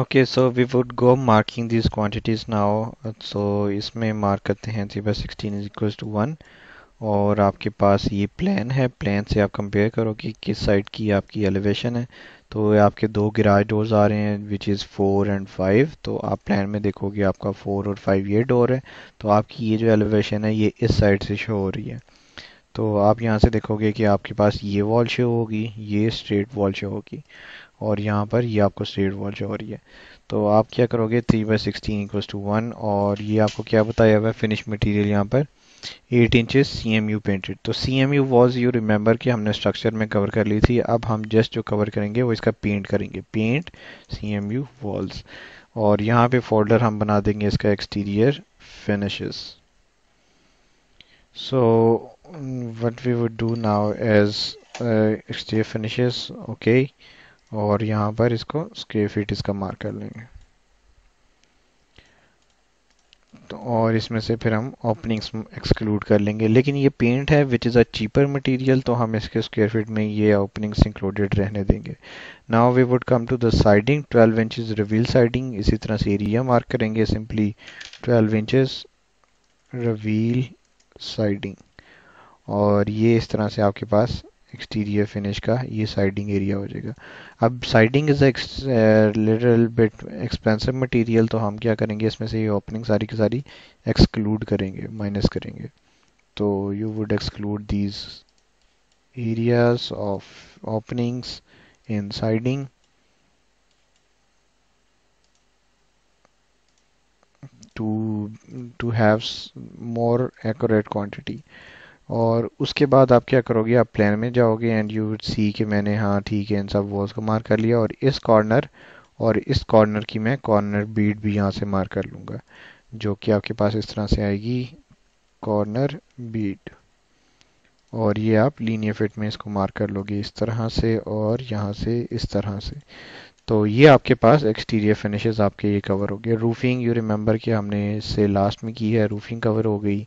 okay so we would go marking this quantities now so इसमें mark करते हैं three by sixteen is equal to one और आपके पास ये प्लान है प्लान से आप कंपेयर करो कि किस साइड की आपकी एलिवेशन है तो आपके दो गिराज डोर्स आ रहे हैं which is four and five तो आप प्लान में देखोगे आपका फोर और फाइव ये डोर है तो आपकी ये जो एलिवेशन है ये इस साइड से शो हो रही है तो आप यहाँ से देखोगे कि आपके पास ये वॉल शो होगी ये स्ट्रेट वॉल शो होगी और यहाँ पर ये आपको स्ट्रेट वॉल शो हो रही है तो आप क्या करोगे three by sixteen equal to one और ये आपको क्या बताया हुआ है फिनिश मटीरियल यहाँ पर eight inches C M U painted तो C M U was you remember कि हमने स्ट्रक्चर में कवर कर ली थी अब हम जस्ट जो कवर करेंगे वो इसका पेंट करेंगे paint C M U walls और यहाँ पे फोल्डर हम बना देंगे इसका exterior finishes so what we would do now is uh, finishes okay और यहाँ पर इसको स्क्वेयर फीट इसका मार्क कर लेंगे तो और इसमें से फिर हम ओपनिंग्स एक्सक्लूड कर लेंगे लेकिन ये पेंट है which is a cheaper material तो हम इसके स्क्वायर फीट में ये ओपनिंग्स इंक्लूडेड रहने देंगे now we would come to the siding 12 inches reveal siding इसी तरह से एरिया मार्क करेंगे सिंपली 12 इंचेस रिवील साइडिंग और ये इस तरह से आपके पास एक्सटीरियर फिनिश का ये साइडिंग एरिया हो जाएगा अब siding is little bit expensive material तो हम क्या करेंगे इसमें से ये ओपनिंग सारी की सारी एक्सक्लूड करेंगे माइनस करेंगे तो you would exclude these areas of openings in siding to to have more accurate quantity और उसके बाद आप क्या करोगे आप प्लान में जाओगे एंड यू सी कि मैंने हाँ ठीक है इन सब वॉल्स को मार कर लिया और इस कॉर्नर और इस कॉर्नर की मैं कॉर्नर बीट भी यहाँ से मार कर लूँगा जो कि आपके पास इस तरह से आएगी कॉर्नर बीट और ये आप लीनियर फिट में इसको मार कर लोगे इस तरह से और यहाँ से इस तरह से तो ये आपके पास एक्सटीरियर फिनिशेस आपके ये कवर हो गया रूफिंग यू रिमेंबर कि हमने इससे लास्ट में की है रूफिंग कवर हो गई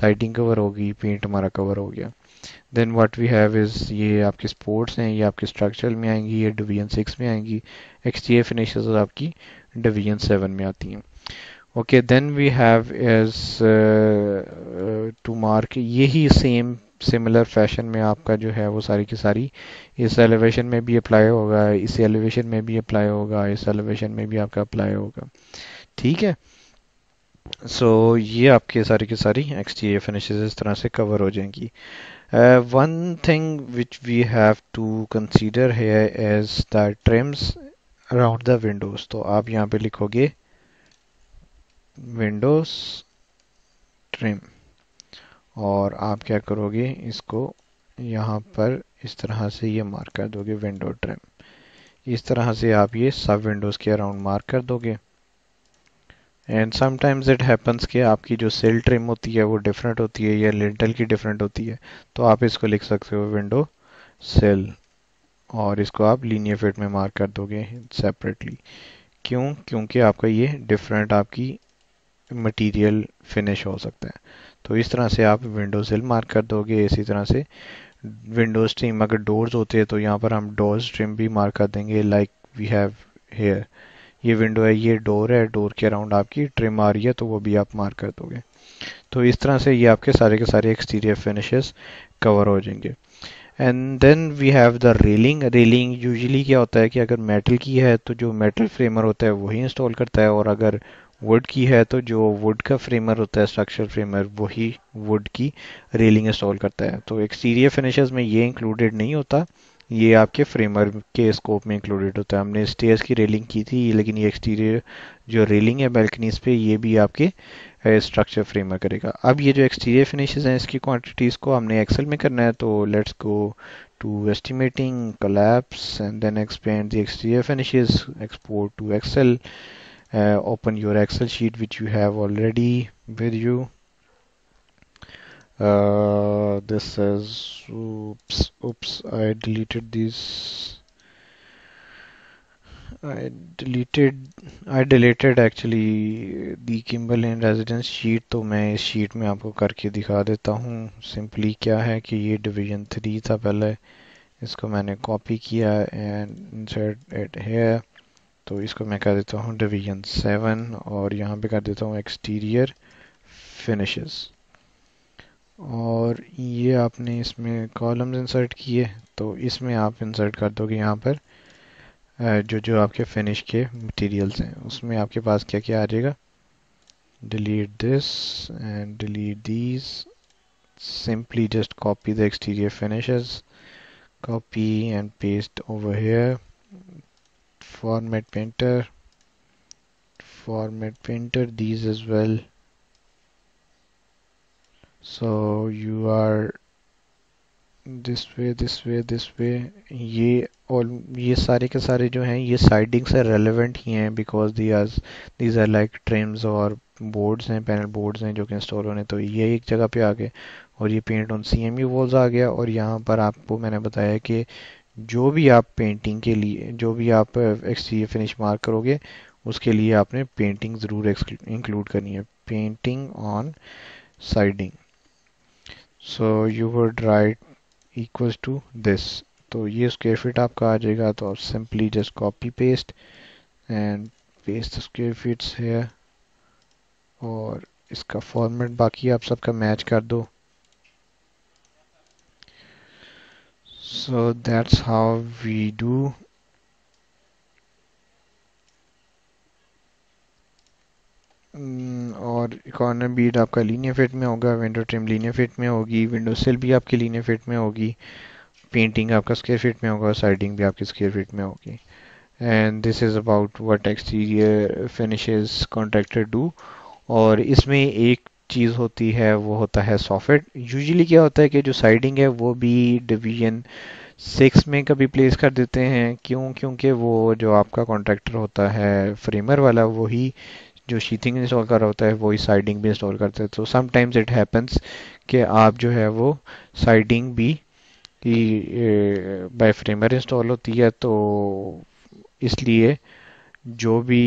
साइडिंग कवर हो गई पेंट हमारा कवर हो गया then what we have is ये आपके स्पोर्ट्स हैं ये आपके स्ट्रक्चर में आएंगी ये डिवीजन सिक्स में आएंगी एक्सटीरियर फिनिशेस आपकी डिवीजन सेवन में आती हैं okay then we have as two mark ही सेम सिमिलर फैशन में आपका जो है वो सारी की सारी इस एलिवेशन में भी अप्लाई होगा इस एलिवेशन में भी अप्लाई होगा इस एलिवेशन में भी आपका अप्लाई होगा ठीक है सो so, ये आपके सारी की सारी एक्सटीरियर फिनिशेज इस तरह से कवर हो जाएंगी one thing which we have to consider है is the trims around the windows तो आप यहाँ पे लिखोगे विंडोज़ ट्रिम और आप क्या करोगे इसको यहाँ पर इस तरह से ये मार्क कर दोगे विंडो ट्रिम इस तरह से आप ये सब विंडोज़ के अराउंड मार्क कर दोगे एंड समटाइम्स इट हैपन्स कि आपकी जो सेल ट्रिम होती है वो डिफरेंट होती है या लिंटल की डिफरेंट होती है तो आप इसको लिख सकते हो विंडो सेल और इसको आप लीनियर फिट में मार्क कर दोगे सेपरेटली क्यों क्योंकि आपका ये डिफरेंट आपकी मटेरियल फिनिश हो सकता है तो इस तरह से आप विंडो सेल मार्क कर दोगे इसी तरह से विंडो स्ट्रीम अगर डोर्स होते हैं तो यहाँ पर हम डोर स्ट्रीम भी मार्क कर देंगे लाइक वी हैव हेयर ये विंडो है ये डोर है डोर के अराउंड आपकी ट्रिम आ रही है तो वो भी आप मार्क कर दोगे तो इस तरह से ये आपके सारे के सारे एक्सटीरियर फिनिशेस कवर हो जाएंगे and then we have the railing railing usually क्या होता है कि अगर मेटल की है तो जो मेटल फ्रेमर होता है वही इंस्टॉल करता है और अगर वुड की है तो जो वुड का फ्रेमर होता है स्ट्रक्चर फ्रेमर वही वुड की रेलिंग इंस्टॉल करता है तो एक्सटीरियर फिनिशेस में ये इंक्लूडेड नहीं होता ये आपके फ्रेमर के स्कोप में इंक्लूडेड होता है हमने स्टेयर्स की रेलिंग की थी लेकिन ये एक्सटीरियर जो रेलिंग है बैल्कनीज पे ये भी आपके स्ट्रक्चर फ्रेमर करेगा अब ये जो एक्सटीरियर फिनिशेस हैं इसकी क्वांटिटीज़ को हमने एक्सेल में करना है तो let's go to estimating collapse and then expand the exterior finishes export to Excel uh, open your excel sheet which you have already with you uh, this is oops oops I deleted this I deleted I deleted actually the Kimball in residence sheet तो मैं इस sheet में आपको करके दिखा देता हूँ simply क्या है कि ये division थ्री था पहले इसको मैंने copy किया and insert it here तो इसको मैं कर देता हूँ डिवीजन सेवन और यहाँ पे कर देता हूँ एक्सटीरियर फिनिशेस और ये आपने इसमें कॉलम्स इंसर्ट किए तो इसमें आप इंसर्ट कर दोगे यहाँ पर जो जो आपके फिनिश के मटेरियल्स हैं उसमें आपके पास क्या क्या आ जाएगा delete this and delete this simply just copy the exterior finishes copy and paste over here format painter format painter these as well so you are this way this way this way ये और ये सारे के सारे जो हैं ये siding से रेलेवेंट ही हैं because they are these are like trims और बोर्ड्स हैं पैनल बोर्ड्स हैं जो कि इंस्टॉल होने तो ये एक जगह पे आ गए और ये paint on C M U walls आ गया और यहाँ पर आपको मैंने बताया कि जो भी आप पेंटिंग के लिए जो भी आप एक्सटीरियर फिनिश मार्क करोगे उसके लिए आपने पेंटिंग ज़रूर इंक्लूड करनी है painting on siding so you would write equals to this तो ये स्क्वेयर फीट आपका आ जाएगा तो आप simply just copy paste and paste square feets है और इसका फॉर्मेट बाकी आप सबका मैच कर दो so that's how we do hmm, और इकोनॉमी बीड तो आपका लीनियर फिट में होगा विंडो ट्रिम लीनियर फिट में होगी विंडो सेल भी आपकी लीनियर फिट में होगी पेंटिंग आपका स्केयर फिट में होगा साइडिंग भी आपकी स्केयर फिट में होगी and this is about what exterior finishes contractor do और इसमें एक चीज़ होती है वो होता है सॉफ्ट यूजुअली क्या होता है कि जो साइडिंग है वो भी डिवीजन सिक्स में कभी प्लेस कर देते हैं क्यों क्योंकि वो जो आपका कॉन्ट्रैक्टर होता है फ्रेमर वाला वही जो शीथिंग इंस्टॉल कर रहा होता है वही साइडिंग भी इंस्टॉल करते हैं तो समटाइम्स इट हैपन्स कि आप जो है वो साइडिंग भी बाई फ्रेमर इंस्टॉल होती है तो इसलिए जो भी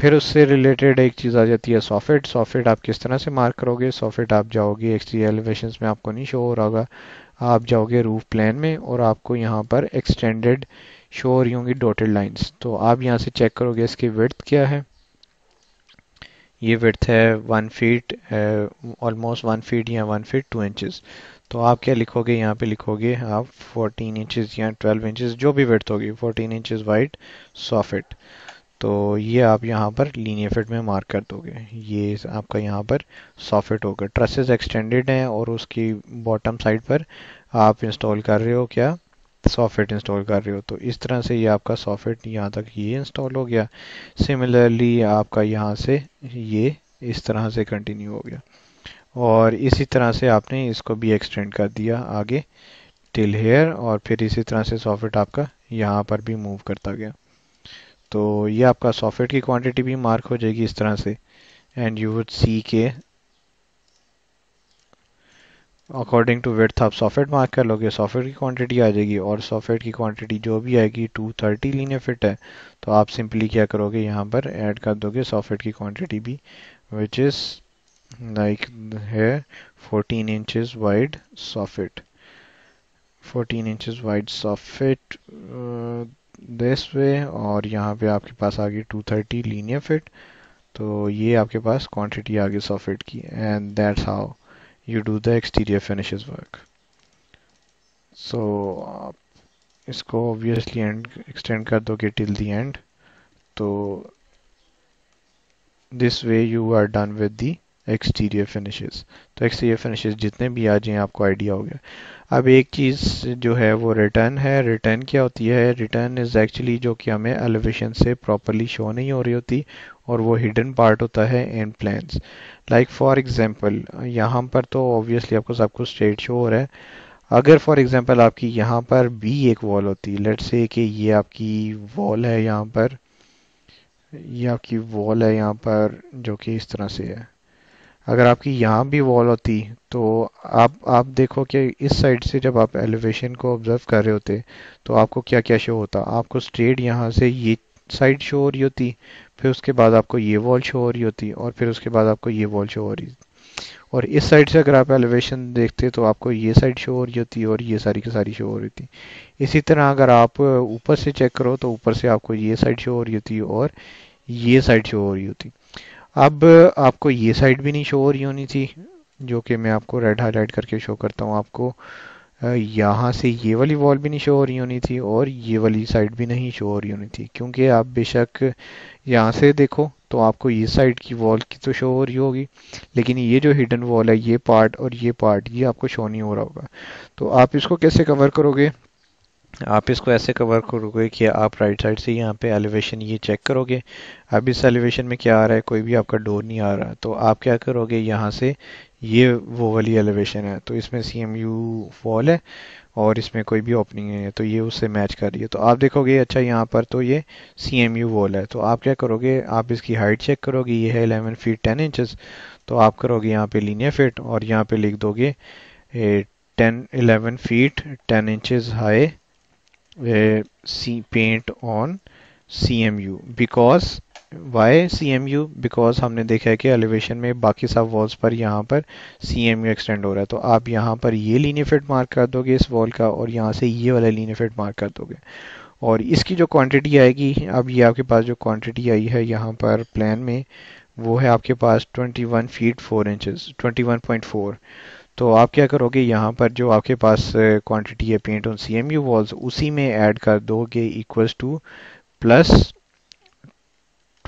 फिर उससे रिलेटेड एक चीज़ आ जाती है सॉफ्ट सॉफ्ट आप किस तरह से मार्क करोगे सॉफ्ट आप जाओगे एक्सटीरियर एलिवेशन में आपको नहीं शो हो रहा होगा आप जाओगे रूफ प्लान में और आपको यहाँ पर एक्सटेंडेड शो हो रही होंगी डॉटेड लाइंस तो आप यहाँ से चेक करोगे इसकी विर्थ क्या है ये विर्थ है one feet almost one feet या वन फीट टू इंचज तो आप क्या लिखोगे यहाँ पे लिखोगे आप 14 इंचेस या 12 इंचेस जो भी विर्थ होगी 14 इंचेस वाइड सॉफिट तो ये आप यहाँ पर लीनियर फिट में मार्क कर दोगे ये आपका यहाँ पर सॉफिट होगा ट्रसेस एक्सटेंडेड हैं और उसकी बॉटम साइड पर आप इंस्टॉल कर रहे हो क्या सॉफिट इंस्टॉल कर रहे हो तो इस तरह से ये आपका सॉफिट यहाँ तक ये इंस्टॉल हो गया सिमिलरली आपका यहाँ से ये इस तरह से कंटिन्यू हो गया और इसी तरह से आपने इसको भी एक्सटेंड कर दिया आगे टिल हेयर और फिर इसी तरह से सॉफिट आपका यहाँ पर भी मूव करता गया तो ये आपका सॉफ्टवेयर की क्वांटिटी भी मार्क हो जाएगी इस तरह से एंड यू वुड सी के अकॉर्डिंग टू विथ आप सॉफ्टवेयर मार्क कर लोगे सॉफ्टवेयर की क्वांटिटी आ जाएगी और सॉफ्टवेयर की क्वांटिटी जो भी आएगी 230 लीनियर फिट है तो आप सिंपली क्या करोगे यहाँ पर ऐड कर दोगे सॉफ्टवेयर की क्वांटिटी भी विच इज़ लाइक है 14 inches wide soffit 14 inches wide soffit best way और यहाँ पे आपके पास आ गई थर्टी लीनियर फिट तो ये आपके पास क्वांटिटी आ गई सौ फिट की and that's how you do the exterior finishes work so आप इसको ऑब्वियसली एंड एक्सटेंड कर दोगे टिल द एंड तो this way you are done with the exterior finishes तो एक्सटीरियर फिनिशेस जितने भी आ जाएँ आपको आइडिया हो गया अब एक चीज़ जो है वो रिटर्न है रिटर्न क्या होती है रिटर्न इज़ एक्चुअली जो कि हमें एलिवेशन से प्रॉपरली शो नहीं हो रही होती और वो हिडन पार्ट होता है in plans like for example यहाँ पर तो ऑब्वियसली आपको सब कुछ स्ट्रेट शो हो रहा है अगर फॉर एग्जांपल आपकी यहाँ पर भी एक वॉल होती लेट से कि ये आपकी वॉल है यहाँ पर ये आपकी वॉल है यहाँ पर जो कि इस तरह से है अगर आपकी यहाँ भी वॉल होती तो आप आप देखो कि इस साइड से जब आप एलिवेशन को ऑब्ज़र्व कर रहे होते तो आपको क्या क्या शो होता आपको स्ट्रेट यहाँ से ये साइड शो हो रही होती फिर उसके बाद आपको ये वॉल शो हो रही होती और फिर उसके बाद आपको ये वॉल शो हो रही और इस साइड से अगर आप एलिवेशन देखते तो आपको ये साइड शो हो रही होती और ये सारी की सारी शो हो रही थी इसी तरह अगर आप ऊपर से चेक करो तो ऊपर से आपको ये साइड शो हो रही होती और ये साइड शो हो रही होती अब आपको ये साइड भी नहीं शो हो रही होनी थी जो कि मैं आपको रेड हाईलाइट करके शो करता हूँ आपको यहाँ से ये वाली वॉल भी नहीं शो हो रही होनी थी और ये वाली साइड भी नहीं शो हो रही होनी थी क्योंकि आप बेशक यहाँ से देखो तो आपको ये साइड की वॉल की तो शो हो रही होगी लेकिन ये जो हिडन वॉल है ये पार्ट और ये पार्ट ये आपको शो नहीं हो रहा होगा तो आप इसको कैसे कवर करोगे आप इसको ऐसे कवर करोगे कि आप राइट साइड से यहाँ पे एलिवेशन ये चेक करोगे अब इस एलिवेशन में क्या आ रहा है कोई भी आपका डोर नहीं आ रहा तो आप क्या करोगे यहाँ से ये वो वाली एलिवेशन है तो इसमें सी एम यू वॉल है और इसमें कोई भी ओपनिंग नहीं है तो ये उससे मैच कर रही है तो आप देखोगे अच्छा यहाँ पर तो ये सी एम यू वॉल है तो आप क्या करोगे आप इसकी हाइट चेक करोगे ये है एलेवन फीट टेन इंचज़ तो आप करोगे यहाँ पे लीनियर फिट और यहाँ पे लिख दोगे ten eleven feet ten inches high paint on C M U because why C M U because हमने देखा है कि एलिवेशन में बाकी सब वॉल्स पर यहाँ पर सी एम यू एक्सटेंड हो रहा है तो आप यहाँ पर ये लीनियर फिट मार्क कर दोगे इस वॉल का और यहाँ से ये वाला लीनियर फिट मार्क कर दोगे और इसकी जो क्वान्टिटी आएगी अब ये आपके पास जो क्वान्टिटी आई है यहाँ पर प्लान में वो है आपके पास twenty one feet four inches twenty one point four तो आप क्या करोगे यहाँ पर जो आपके पास क्वांटिटी है paint on C M U walls उसी में ऐड कर दोगे इक्वल्स टू प्लस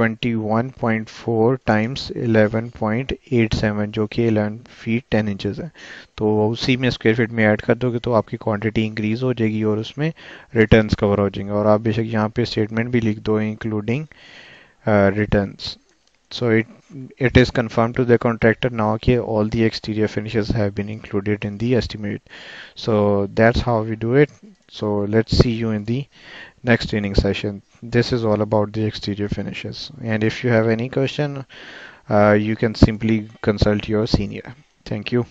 21.4 टाइम्स 11.87 जो कि 11 फीट 10 इंचेस है तो उसी में स्क्वायर फीट में ऐड कर दोगे तो आपकी क्वांटिटी इंक्रीज हो जाएगी और उसमें रिटर्न्स कवर हो जाएंगे और आप बेशक यहाँ पे स्टेटमेंट भी लिख दो including returns so it it is confirmed to the contractor now okay all the exterior finishes have been included in the estimate so that's how we do it so let's see you in the next training session this is all about the exterior finishes and if you have any question uh, you can simply consult your senior thank you